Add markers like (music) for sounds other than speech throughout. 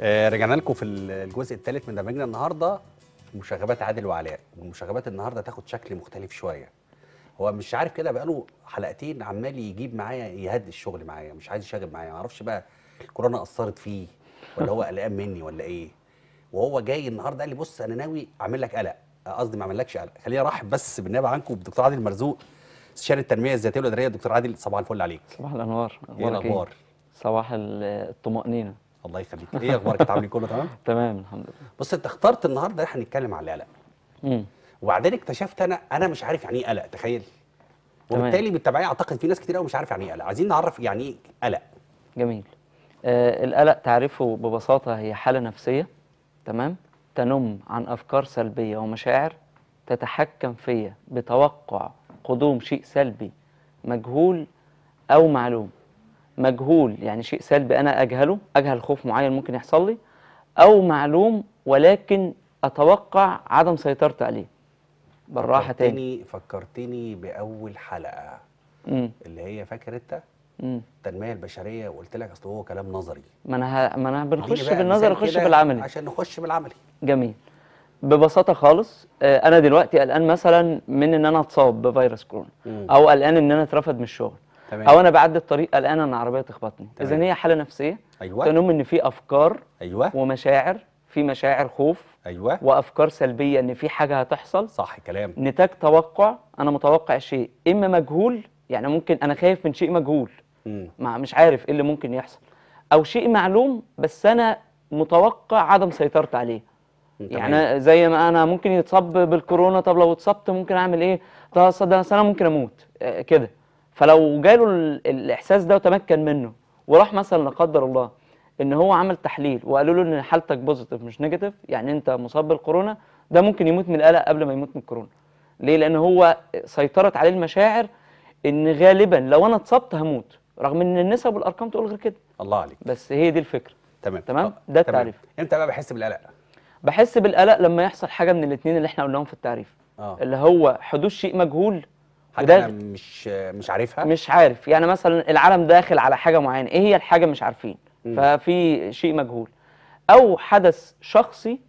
آه رجعنا لكم في الجزء الثالث من برنامجنا النهارده مشاغبات عادل وعلاء والمشاغبات النهارده تاخد شكل مختلف شويه هو مش عارف كده بقاله حلقتين عمال يجيب معايا يهدي الشغل معايا مش عايز يشاغب معايا معرفش بقى الكورونا اثرت فيه ولا هو قلقان مني ولا ايه وهو جاي النهارده قال لي بص انا ناوي اعمل لك قلق آه، قصدي ما اعملكش قلق خليني ارحب بس بالنيابه عنكم بدكتور عادل مرزوق استشاري التنميه الذاتيه والاداريه دكتور عادل صباح الفل عليك صباح الانوار ايه, إيه؟ الاخبار صباح الطمانينه الله يخليك ايه اخبارك انت عاملين كله تمام تمام الحمد لله بص انت اخترت النهارده احنا نتكلم على القلق امم وبعدين اكتشفت انا انا مش عارف يعني ايه قلق تخيل وبالتالي بالتبعيه اعتقد في ناس كتير قوي مش عارف يعني ايه قلق عايزين نعرف يعني ايه قلق جميل آه القلق تعريفه ببساطه هي حاله نفسيه تمام تنم عن افكار سلبيه ومشاعر تتحكم فيا بتوقع قدوم شيء سلبي مجهول او معلوم مجهول يعني شيء سلبي أنا أجهله أجهل خوف معين ممكن يحصل لي أو معلوم ولكن أتوقع عدم سيطرتي عليه بالراحة تاني فكرتني بأول حلقة مم. اللي هي فاكر أنت؟ التنميه البشريه وقلت لك اصل هو كلام نظري ما انا ه... ما انا بنخش بالنظر نخش بالعملي عشان نخش بالعملي جميل ببساطه خالص آه، انا دلوقتي قلقان مثلا من ان انا اتصاب بفيروس كورونا او قلقان ان انا اترفد من الشغل تمام. او انا بعدي الطريق قلقان ان العربيه تخبطني اذا هي حاله نفسيه ايوه تنم ان في افكار ايوه ومشاعر في مشاعر خوف ايوه وافكار سلبيه ان في حاجه هتحصل صح الكلام نتاج توقع انا متوقع شيء اما مجهول يعني ممكن انا خايف من شيء مجهول ما مش عارف ايه اللي ممكن يحصل او شيء معلوم بس انا متوقع عدم سيطرت عليه يعني زي ما انا ممكن يتصاب بالكورونا طب لو اتصبت ممكن اعمل ايه طب انا ممكن اموت آه، كده فلو جاله الاحساس ده وتمكن منه وراح مثلا لا قدر الله ان هو عمل تحليل وقالوا له ان حالتك بوزيتيف مش نيجاتيف يعني انت مصاب بالكورونا ده ممكن يموت من القلق قبل ما يموت من الكورونا ليه لان هو سيطرت عليه المشاعر ان غالبا لو انا اتصبت هموت رغم ان النسب والارقام تقول غير كده الله عليك بس هي دي الفكره تمام تمام أه، ده التعريف امتى بقى بحس بالقلق بحس بالقلق لما يحصل حاجه من الاثنين اللي احنا قلناهم في التعريف آه. اللي هو حدوث شيء مجهول حاجه ده انا مش مش عارفها مش عارف يعني مثلا العالم داخل على حاجه معينه ايه هي الحاجه مش عارفين م. ففي شيء مجهول او حدث شخصي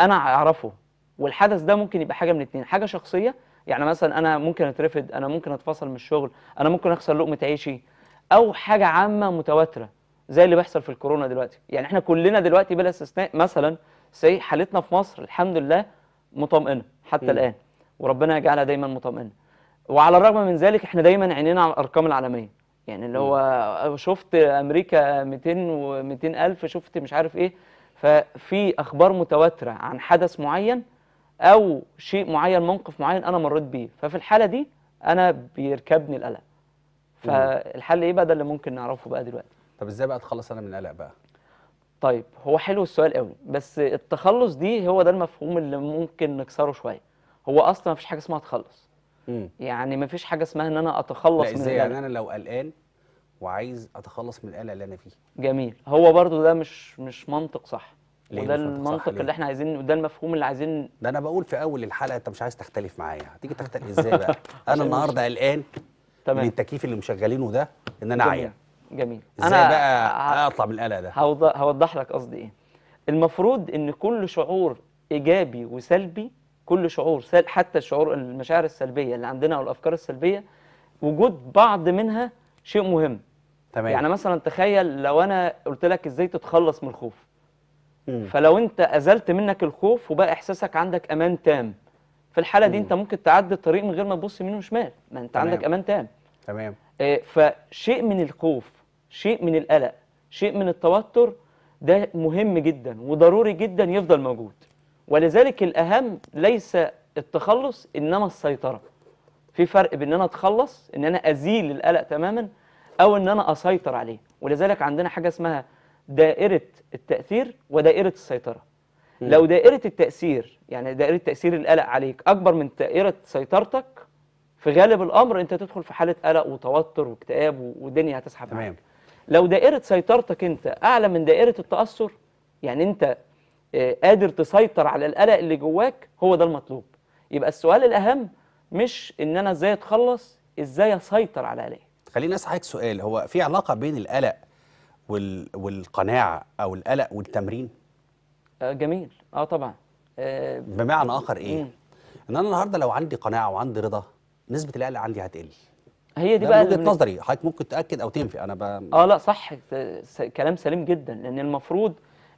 انا اعرفه والحدث ده ممكن يبقى حاجه من اتنين حاجه شخصيه يعني مثلا انا ممكن اترفد انا ممكن اتفصل من الشغل انا ممكن اخسر لقمه عيشي او حاجه عامه متواتره زي اللي بيحصل في الكورونا دلوقتي يعني احنا كلنا دلوقتي بلا استثناء مثلا سي حالتنا في مصر الحمد لله مطمئنه حتى م. الان وربنا يجعلها دايما مطمئنه وعلى الرغم من ذلك احنا دايما عينينا على الارقام العالميه يعني اللي هو شفت امريكا 200 و 200 الف شفت مش عارف ايه ففي اخبار متواتره عن حدث معين او شيء معين موقف معين انا مريت بيه ففي الحاله دي انا بيركبني القلق فالحل ايه بقى ده اللي ممكن نعرفه بقى دلوقتي طب ازاي بقى اتخلص انا من القلق بقى طيب هو حلو السؤال قوي بس التخلص دي هو ده المفهوم اللي ممكن نكسره شويه هو اصلا مفيش حاجه اسمها تخلص مم. يعني ما فيش حاجه اسمها ان انا اتخلص لا من ازاي يعني انا لو قلقان وعايز اتخلص من القلق اللي انا فيه جميل هو برضو ده مش مش منطق صح ليه وده المنطق اللي احنا عايزين وده المفهوم اللي عايزين ده انا بقول في اول الحلقه انت مش عايز تختلف معايا هتيجي تختلف ازاي بقى (laughs) انا النهارده قلقان تمام من التكييف اللي مشغلينه ده ان انا عيان جميل ازاي أنا بقى اطلع من القلق ده هوضح لك قصدي ايه المفروض ان كل شعور ايجابي وسلبي كل شعور حتى الشعور المشاعر السلبيه اللي عندنا او الافكار السلبيه وجود بعض منها شيء مهم تمام يعني مثلا تخيل لو انا قلت لك ازاي تتخلص من الخوف مم. فلو انت ازلت منك الخوف وبقى احساسك عندك امان تام في الحاله دي مم. انت ممكن تعدي الطريق من غير ما تبص يمين وشمال ما انت تمام. عندك امان تام تمام آه، فشيء من الخوف شيء من القلق شيء من التوتر ده مهم جدا وضروري جدا يفضل موجود ولذلك الأهم ليس التخلص إنما السيطرة في فرق بين أنا أتخلص إن أنا أزيل القلق تماما أو إن أنا أسيطر عليه ولذلك عندنا حاجة اسمها دائرة التأثير ودائرة السيطرة م. لو دائرة التأثير يعني دائرة تأثير القلق عليك أكبر من دائرة سيطرتك في غالب الأمر أنت تدخل في حالة قلق وتوتر واكتئاب والدنيا هتسحب تمام لو دائرة سيطرتك أنت أعلى من دائرة التأثر يعني أنت آه، قادر تسيطر على القلق اللي جواك هو ده المطلوب يبقى السؤال الاهم مش ان انا ازاي اتخلص ازاي اسيطر على قلقي خليني اسالك سؤال هو في علاقه بين القلق وال... والقناعه او القلق والتمرين آه، جميل اه طبعا آه بمعنى اخر ايه مم. ان انا النهارده لو عندي قناعه وعندي رضا نسبه القلق عندي هتقل هي دي بقى وجهه نظري حضرتك ممكن تاكد او تنفي انا ب... اه لا صح كلام سليم جدا لان المفروض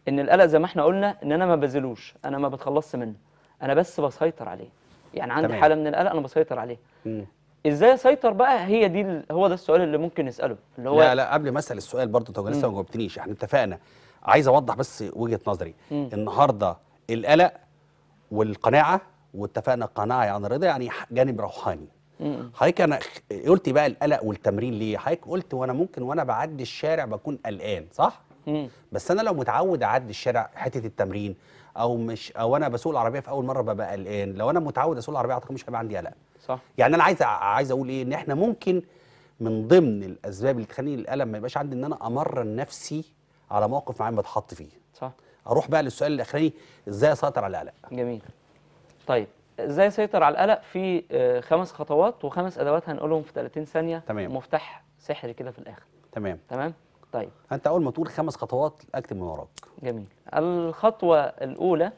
ان القلق زي ما احنا قلنا ان انا ما بذلوش انا ما بتخلصش منه انا بس بسيطر عليه يعني عندي تمام. حاله من القلق انا بسيطر عليه مم. ازاي اسيطر بقى هي دي هو ده السؤال اللي ممكن نساله اللي هو لا لا قبل ما اسال السؤال برضه طب لسه ما جاوبتنيش احنا اتفقنا عايز اوضح بس وجهه نظري مم. النهارده القلق والقناعه واتفقنا قناعه يعني رضا يعني جانب روحاني حضرتك انا قلت بقى القلق والتمرين ليه حضرتك قلت وانا ممكن وانا بعدي الشارع بكون قلقان صح بس انا لو متعود اعدي الشارع حته التمرين او مش او انا بسوق العربيه في اول مره ببقى قلقان لو انا متعود اسوق العربيه اعتقد مش هيبقى عندي قلق صح يعني انا عايز عايز اقول ايه ان احنا ممكن من ضمن الاسباب اللي تخليني الالم ما يبقاش عندي ان انا امرن نفسي على موقف معين بتحط فيه صح اروح بقى للسؤال الاخراني ازاي اسيطر على القلق جميل طيب ازاي اسيطر على القلق في آه، خمس خطوات وخمس ادوات هنقولهم في 30 ثانيه تمام مفتاح سحري كده في الاخر تمام تمام طيب انت اول ما تقول خمس خطوات اكتب من وراك جميل الخطوه الاولى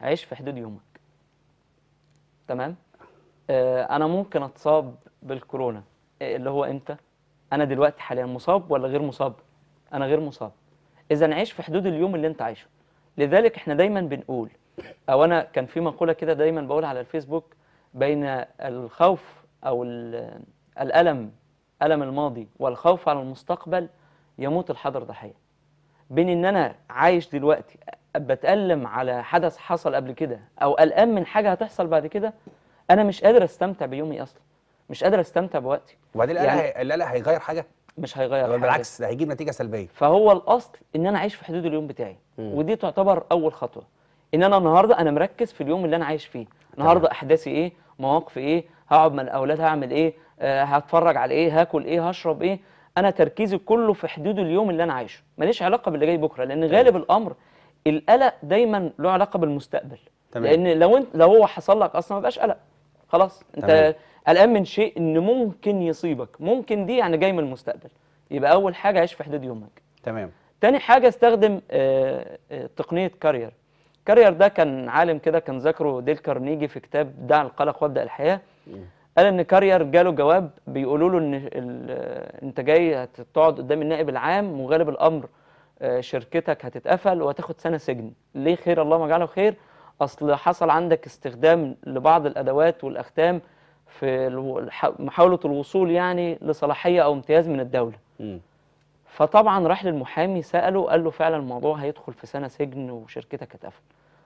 عيش في حدود يومك تمام آه انا ممكن اتصاب بالكورونا آه، اللي هو امتى انا دلوقتي حاليا مصاب ولا غير مصاب انا غير مصاب اذا عيش في حدود اليوم اللي انت عايشه لذلك احنا دايما بنقول او انا كان في مقوله كده دايما بقول على الفيسبوك بين الخوف او الالم ألم الماضي والخوف على المستقبل يموت الحاضر ضحية بين إن أنا عايش دلوقتي بتألم على حدث حصل قبل كده أو قلقان من حاجة هتحصل بعد كده أنا مش قادر أستمتع بيومي أصلا مش قادر أستمتع بوقتي وبعدين يعني القلق هيغير حاجة؟ مش هيغير حاجة بالعكس ده هيجيب نتيجة سلبية فهو الأصل إن أنا أعيش في حدود اليوم بتاعي م. ودي تعتبر أول خطوة إن أنا النهاردة أنا مركز في اليوم اللي أنا عايش فيه النهاردة أحداثي إيه؟ مواقفي إيه؟ هقعد مع الأولاد هعمل إيه؟ آه، هتفرج على ايه هاكل ايه هشرب ايه انا تركيزي كله في حدود اليوم اللي انا عايشه ماليش علاقه باللي جاي بكره لان غالب الامر القلق دايما له علاقه بالمستقبل تمام. لان لو انت لو هو حصل لك اصلا ما بقاش قلق خلاص انت قلقان من شيء ان ممكن يصيبك ممكن دي يعني جاي من المستقبل يبقى اول حاجه عيش في حدود يومك تمام تاني حاجه استخدم آه، آه، تقنيه كارير كارير ده كان عالم كده كان ذاكره ديل كارنيجي في كتاب دع القلق وابدا الحياه قال ان كارير جاله جواب بيقولوا له ان انت جاي هتقعد قدام النائب العام وغالب الامر آه، شركتك هتتقفل وهتاخد سنه سجن ليه خير اللهم جعله خير اصل حصل عندك استخدام لبعض الادوات والاختام في محاوله الوصول يعني لصلاحيه او امتياز من الدوله م. فطبعا راح للمحامي ساله قال له فعلا الموضوع هيدخل في سنه سجن وشركتك هتقفل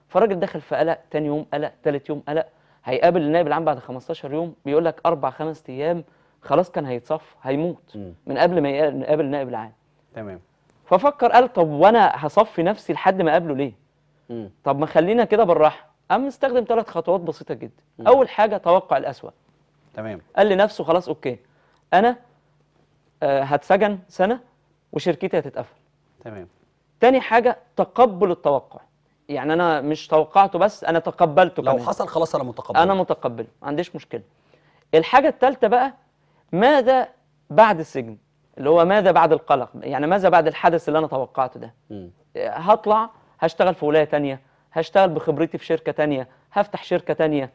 فالراجل دخل في قلق تاني يوم قلق تالت يوم قلق هيقابل النائب العام بعد 15 يوم بيقول لك اربع خمس ايام خلاص كان هيتصفى هيموت م. من قبل ما يقابل النائب العام تمام ففكر قال طب وانا هصفي نفسي لحد ما اقابله ليه م. طب ما خلينا كده بالراحه قام استخدم ثلاث خطوات بسيطه جدا م. اول حاجه توقع الاسوأ تمام قال لنفسه خلاص اوكي انا آه هتسجن سنه وشركتي هتتقفل تمام تاني حاجه تقبل التوقع يعني انا مش توقعته بس انا تقبلته لو كمان. حصل خلاص انا متقبل انا متقبله ما عنديش مشكله الحاجه الثالثه بقى ماذا بعد السجن اللي هو ماذا بعد القلق يعني ماذا بعد الحدث اللي انا توقعته ده م. هطلع هشتغل في ولايه تانية هشتغل بخبرتي في شركه تانية هفتح شركه تانية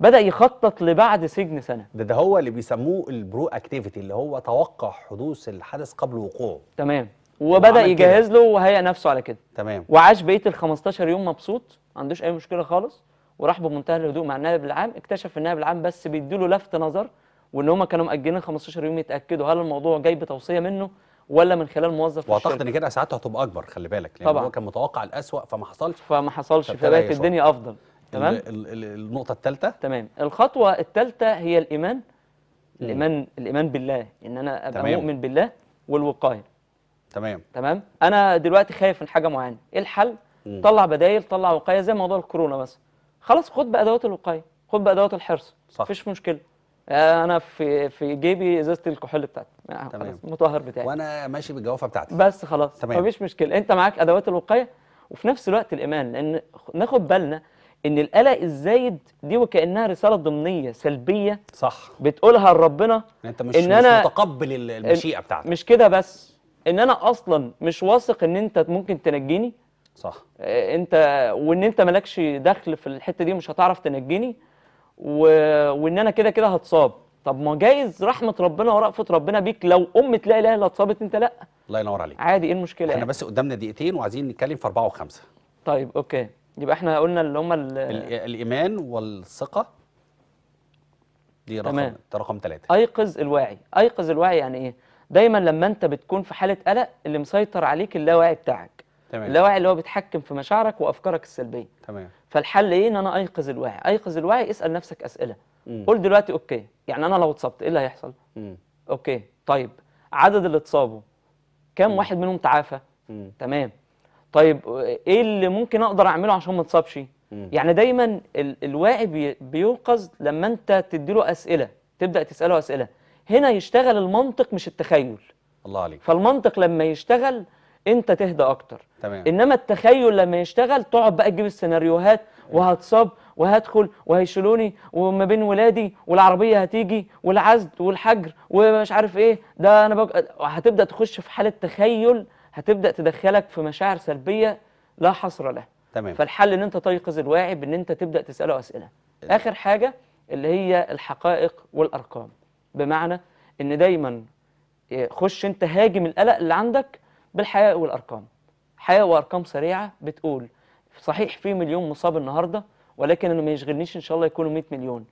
بدا يخطط لبعد سجن سنه ده ده هو اللي بيسموه البرو اكتيفيتي اللي هو توقع حدوث الحدث قبل وقوعه تمام وبدا يجهز له وهيئ نفسه على كده تمام وعاش بقيه ال 15 يوم مبسوط ما عندوش اي مشكله خالص وراح بمنتهى الهدوء مع النائب العام اكتشف النائب العام بس بيدي له لفت نظر وان هم كانوا مأجلين 15 يوم يتاكدوا هل الموضوع جاي بتوصيه منه ولا من خلال موظف واعتقد ان كده ساعتها هتبقى اكبر خلي بالك لان طبعا. هو كان متوقع الاسوأ فما حصلش فما حصلش فبقت الدنيا افضل تمام النقطه الثالثه تمام الخطوه الثالثه هي الايمان الايمان الايمان بالله ان انا ابقى تمام. مؤمن بالله والوقايه تمام تمام انا دلوقتي خايف من حاجه معينه ايه الحل مم. طلع بدايل طلع وقايه زي موضوع الكورونا مثلا خلاص خد بادوات الوقايه خد بادوات الحرص صح مفيش مشكله انا في في جيبي ازازه الكحول بتاعتي تمام المطهر بتاعي وانا ماشي بالجوافه بتاعتي بس خلاص تمام مفيش مشكله انت معاك ادوات الوقايه وفي نفس الوقت الايمان لان ناخد بالنا ان القلق الزايد دي وكانها رساله ضمنيه سلبيه صح بتقولها لربنا ان انت مش, إن مش أنا متقبل المشيئه بتاعتك مش كده بس ان انا اصلا مش واثق ان انت ممكن تنجيني صح آه، انت وان انت مالكش دخل في الحته دي مش هتعرف تنجيني و... وان انا كده كده هتصاب طب ما جايز رحمه ربنا ورأفه ربنا بيك لو امه لا اله الا اتصابت انت لا الله ينور عليك عادي ايه المشكله احنا يعني؟ بس قدامنا دقيقتين وعايزين نتكلم في اربعه وخمسه طيب اوكي يبقى احنا قلنا اللي هم ال... ال... الايمان والثقه دي رقم تمام. رقم ثلاثه ايقظ الواعي ايقظ الواعي يعني ايه دايما لما انت بتكون في حاله قلق اللي مسيطر عليك اللاوعي بتاعك تمام اللاوعي اللي هو بيتحكم في مشاعرك وافكارك السلبيه تمام فالحل ايه ان انا ايقظ الوعي ايقظ الوعي اسال نفسك اسئله مم. قول دلوقتي اوكي يعني انا لو اتصبت ايه اللي هيحصل مم. اوكي طيب عدد اللي اتصابوا كام مم. واحد منهم تعافى مم. تمام طيب ايه اللي ممكن اقدر اعمله عشان ما اتصابش يعني دايما ال الواعي بي بيوقظ لما انت تدي له اسئله تبدا تساله اسئله هنا يشتغل المنطق مش التخيل الله عليك فالمنطق لما يشتغل انت تهدى اكتر تمام. انما التخيل لما يشتغل تقعد بقى تجيب السيناريوهات أيوه. وهتصاب وهدخل وهيشيلوني وما بين ولادي والعربيه هتيجي والعزد والحجر ومش عارف ايه ده انا بق... هتبدا تخش في حاله تخيل هتبدا تدخلك في مشاعر سلبيه لا حصر لها تمام فالحل ان انت تيقظ الواعي بان انت تبدا تساله اسئله إيه. اخر حاجه اللي هي الحقائق والارقام بمعنى ان دايما خش انت هاجم القلق اللي عندك بالحياة والارقام حياة وارقام سريعه بتقول صحيح في مليون مصاب النهارده ولكن انا ما يشغلنيش ان شاء الله يكونوا 100 مليون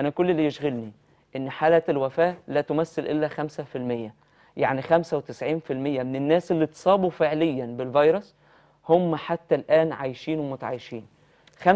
انا كل اللي يشغلني ان حالات الوفاه لا تمثل الا 5% يعني 95% من الناس اللي اتصابوا فعليا بالفيروس هم حتى الان عايشين ومتعايشين 25%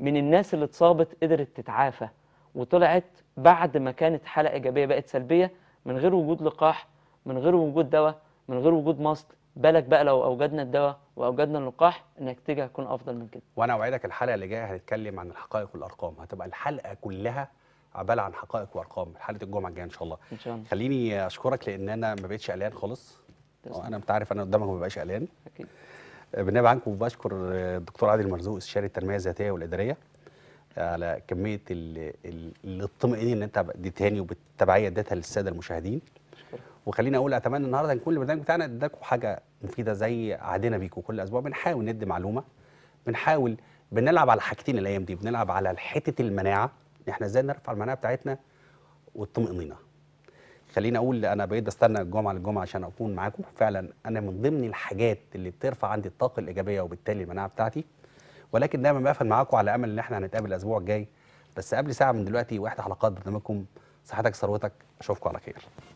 من الناس اللي اتصابت قدرت تتعافى وطلعت بعد ما كانت حالة إيجابية بقت سلبية من غير وجود لقاح من غير وجود دواء من غير وجود ماسك بالك بقى لو اوجدنا الدواء واوجدنا اللقاح النتيجه هتكون افضل من كده وانا اوعدك الحلقه اللي جايه هنتكلم عن الحقائق والارقام هتبقى الحلقه كلها عبالة عن حقائق وارقام حلقه الجمعه الجايه ان شاء الله ان شاء الله خليني اشكرك لان انا ما بقتش قلقان خالص انا انت عارف انا قدامك ما بقاش قلقان اكيد بالنيابه عنكم بشكر الدكتور عادل مرزوق استشاري التنميه الذاتيه والاداريه على كميه الاطمئنان اللي انت لي وبالتبعيه اديتها للساده المشاهدين وخليني اقول اتمنى النهارده ان كل البرنامج بتاعنا اداكم حاجه مفيده زي عادنا بيكم كل اسبوع بنحاول ندي معلومه بنحاول بنلعب على حاجتين الايام دي بنلعب على حته المناعه احنا ازاي نرفع المناعه بتاعتنا والطمأنينه خليني اقول انا بقيت استنى الجمعه للجمعه عشان اكون معاكم فعلا انا من ضمن الحاجات اللي بترفع عندي الطاقه الايجابيه وبالتالي المناعه بتاعتي ولكن دايما بقفل معاكم على امل ان احنا هنتقابل الاسبوع الجاي بس قبل ساعه من دلوقتي واحده حلقات برنامجكم صحتك ثروتك اشوفكم على خير